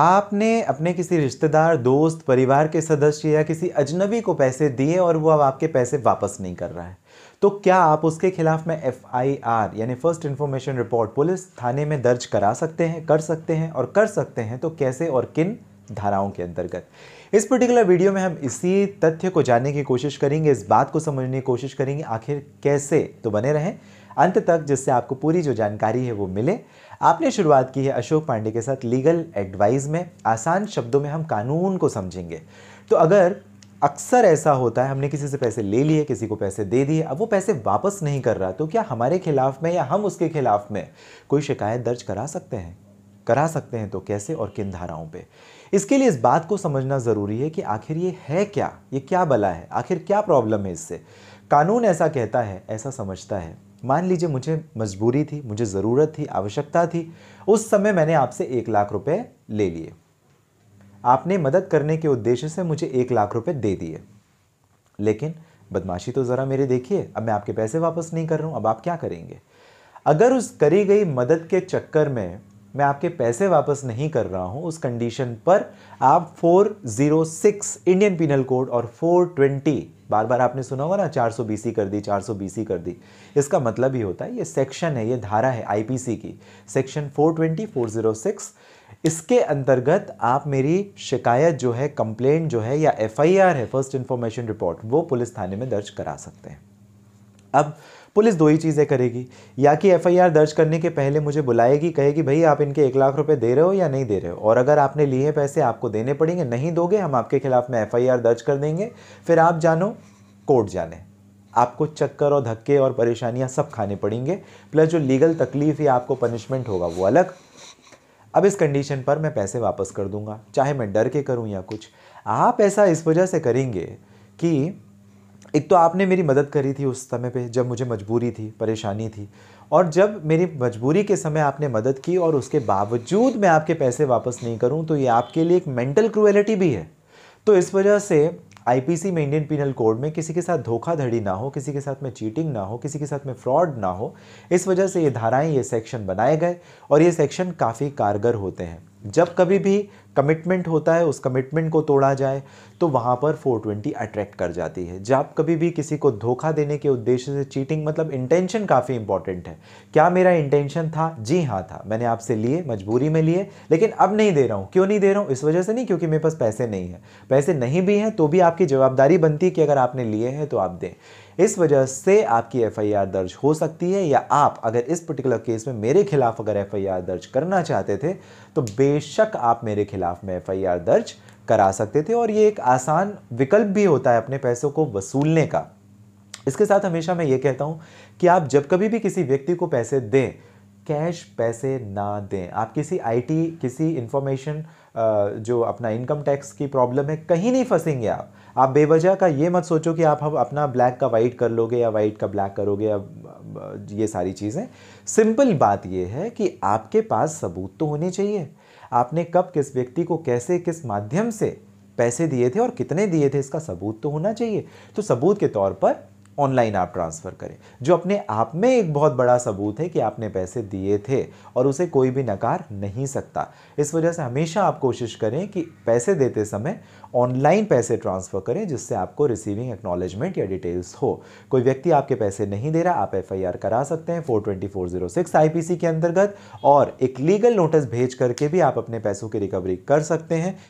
आपने अपने किसी रिश्तेदार दोस्त परिवार के सदस्य या किसी अजनबी को पैसे दिए और वो अब आपके पैसे वापस नहीं कर रहा है तो क्या आप उसके खिलाफ में एफ यानी फर्स्ट इन्फॉर्मेशन रिपोर्ट पुलिस थाने में दर्ज करा सकते हैं कर सकते हैं और कर सकते हैं तो कैसे और किन धाराओं के अंतर्गत इस पर्टिकुलर वीडियो में हम इसी तथ्य को जानने की कोशिश करेंगे इस बात को समझने की कोशिश करेंगे आखिर कैसे तो बने रहें अंत तक जिससे आपको पूरी जो जानकारी है वो मिले आपने शुरुआत की है अशोक पांडे के साथ लीगल एडवाइस में आसान शब्दों में हम कानून को समझेंगे तो अगर अक्सर ऐसा होता है हमने किसी से पैसे ले लिए किसी को पैसे दे दिए अब वो पैसे वापस नहीं कर रहा तो क्या हमारे खिलाफ में या हम उसके खिलाफ में कोई शिकायत दर्ज करा सकते हैं करा सकते हैं तो कैसे और किन धाराओं पे इसके लिए इस बात को समझना ज़रूरी है कि आखिर ये है क्या ये क्या बला है आखिर क्या प्रॉब्लम है इससे कानून ऐसा कहता है ऐसा समझता है मान लीजिए मुझे मजबूरी थी मुझे ज़रूरत थी आवश्यकता थी उस समय मैंने आपसे एक लाख रुपए ले लिए आपने मदद करने के उद्देश्य से मुझे एक लाख रुपए दे दिए लेकिन बदमाशी तो ज़रा मेरे देखिए अब मैं आपके पैसे वापस नहीं कर रहा हूँ अब आप क्या करेंगे अगर उस करी गई मदद के चक्कर में मैं आपके पैसे वापस नहीं कर रहा हूँ उस कंडीशन पर आप 406 इंडियन पिनल कोड और 420 बार बार आपने सुना होगा ना 400 बीसी कर दी 400 बीसी कर दी इसका मतलब ही होता है ये सेक्शन है ये धारा है आईपीसी की सेक्शन 420 406 इसके अंतर्गत आप मेरी शिकायत जो है कंप्लेंट जो है या एफआईआर है फर्स्ट इन्फॉर्मेशन रिपोर्ट वो पुलिस थाने में दर्ज करा सकते हैं अब पुलिस दो ही चीज़ें करेगी या कि एफआईआर दर्ज करने के पहले मुझे बुलाएगी कहेगी भाई आप इनके एक लाख रुपए दे रहे हो या नहीं दे रहे हो और अगर आपने लिए पैसे आपको देने पड़ेंगे नहीं दोगे हम आपके खिलाफ में एफआईआर दर्ज कर देंगे फिर आप जानो कोर्ट जाने आपको चक्कर और धक्के और परेशानियाँ सब खाने पड़ेंगे प्लस जो लीगल तकलीफ या आपको पनिशमेंट होगा वो अलग अब इस कंडीशन पर मैं पैसे वापस कर दूंगा चाहे मैं डर के करूं या कुछ आप ऐसा इस वजह से करेंगे कि एक तो आपने मेरी मदद करी थी उस समय पे जब मुझे मजबूरी थी परेशानी थी और जब मेरी मजबूरी के समय आपने मदद की और उसके बावजूद मैं आपके पैसे वापस नहीं करूं तो ये आपके लिए एक मेंटल क्रुएलिटी भी है तो इस वजह से आईपीसी में इंडियन पिनल कोड में किसी के साथ धोखाधड़ी ना हो किसी के साथ में चीटिंग ना हो किसी के साथ में फ्रॉड ना हो इस वजह से ये धाराएं ये सेक्शन बनाए गए और ये सेक्शन काफ़ी कारगर होते हैं जब कभी भी कमिटमेंट होता है उस कमिटमेंट को तोड़ा जाए तो वहाँ पर 420 अट्रैक्ट कर जाती है जब कभी भी किसी को धोखा देने के उद्देश्य से चीटिंग मतलब इंटेंशन काफ़ी इंपॉर्टेंट है क्या मेरा इंटेंशन था जी हाँ था मैंने आपसे लिए मजबूरी में लिए लेकिन अब नहीं दे रहा हूँ क्यों नहीं दे रहा हूँ इस वजह से नहीं क्योंकि मेरे पास पैसे नहीं है पैसे नहीं भी हैं तो भी आपकी जवाबदारी बनती है कि अगर आपने लिए हैं तो आप दें इस वजह से आपकी एफआईआर दर्ज हो सकती है या आप अगर इस पर्टिकुलर केस में मेरे खिलाफ अगर एफआईआर दर्ज करना चाहते थे तो बेशक आप मेरे खिलाफ में एफ दर्ज करा सकते थे और ये एक आसान विकल्प भी होता है अपने पैसों को वसूलने का इसके साथ हमेशा मैं ये कहता हूँ कि आप जब कभी भी किसी व्यक्ति को पैसे दें कैश पैसे ना दें आप किसी आईटी किसी इन्फॉर्मेशन जो अपना इनकम टैक्स की प्रॉब्लम है कहीं नहीं फंसेंगे आप आप बेवजह का ये मत सोचो कि आप हम अपना ब्लैक का वाइट कर लोगे या वाइट का ब्लैक करोगे या ये सारी चीज़ें सिंपल बात ये है कि आपके पास सबूत तो होने चाहिए आपने कब किस व्यक्ति को कैसे किस माध्यम से पैसे दिए थे और कितने दिए थे इसका सबूत तो होना चाहिए तो सबूत के तौर पर ऑनलाइन आप ट्रांसफ़र करें जो अपने आप में एक बहुत बड़ा सबूत है कि आपने पैसे दिए थे और उसे कोई भी नकार नहीं सकता इस वजह से हमेशा आप कोशिश करें कि पैसे देते समय ऑनलाइन पैसे ट्रांसफ़र करें जिससे आपको रिसीविंग एक्नॉलेजमेंट या डिटेल्स हो कोई व्यक्ति आपके पैसे नहीं दे रहा आप एफआईआर करा सकते हैं फोर ट्वेंटी के अंतर्गत और एक लीगल नोटिस भेज करके भी आप अपने पैसों की रिकवरी कर सकते हैं